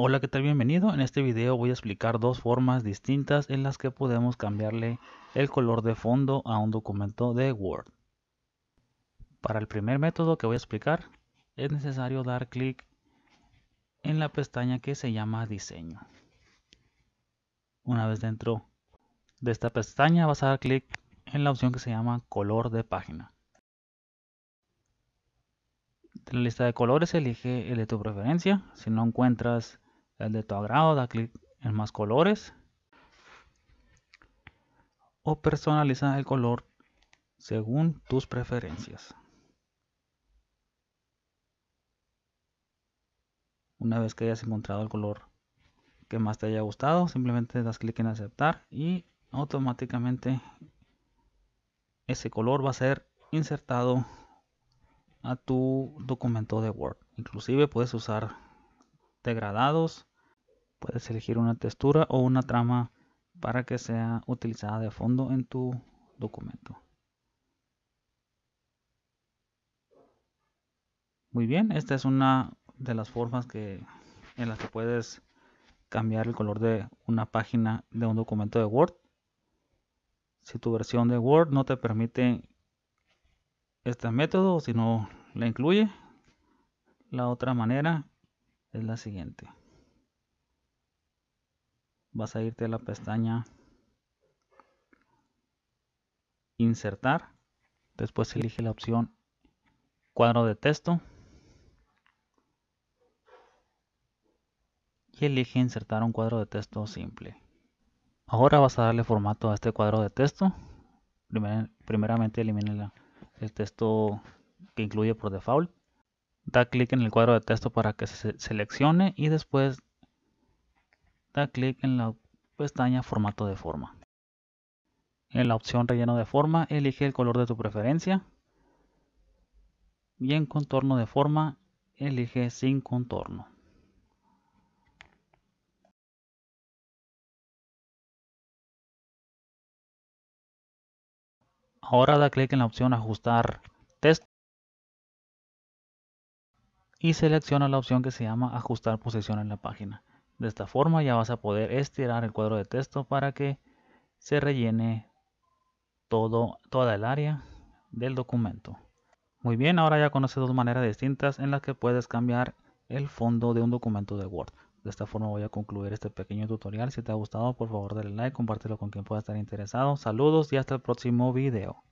Hola, ¿qué tal? Bienvenido. En este video voy a explicar dos formas distintas en las que podemos cambiarle el color de fondo a un documento de Word. Para el primer método que voy a explicar, es necesario dar clic en la pestaña que se llama Diseño. Una vez dentro de esta pestaña vas a dar clic en la opción que se llama Color de página. en la lista de colores elige el de tu preferencia. Si no encuentras el de tu agrado, da clic en más colores o personaliza el color según tus preferencias. Una vez que hayas encontrado el color que más te haya gustado, simplemente das clic en aceptar y automáticamente ese color va a ser insertado a tu documento de Word. Inclusive puedes usar degradados Puedes elegir una textura o una trama para que sea utilizada de fondo en tu documento. Muy bien, esta es una de las formas en las que puedes cambiar el color de una página de un documento de Word. Si tu versión de Word no te permite este método si no la incluye, la otra manera es la siguiente vas a irte a la pestaña insertar después elige la opción cuadro de texto y elige insertar un cuadro de texto simple ahora vas a darle formato a este cuadro de texto primeramente elimina el texto que incluye por default da clic en el cuadro de texto para que se seleccione y después Da clic en la pestaña Formato de forma. En la opción Relleno de forma, elige el color de tu preferencia. Y en Contorno de forma, elige sin contorno. Ahora da clic en la opción Ajustar texto y selecciona la opción que se llama Ajustar posición en la página. De esta forma ya vas a poder estirar el cuadro de texto para que se rellene todo, toda el área del documento. Muy bien, ahora ya conoces dos maneras distintas en las que puedes cambiar el fondo de un documento de Word. De esta forma voy a concluir este pequeño tutorial. Si te ha gustado, por favor dale like, compártelo con quien pueda estar interesado. Saludos y hasta el próximo video.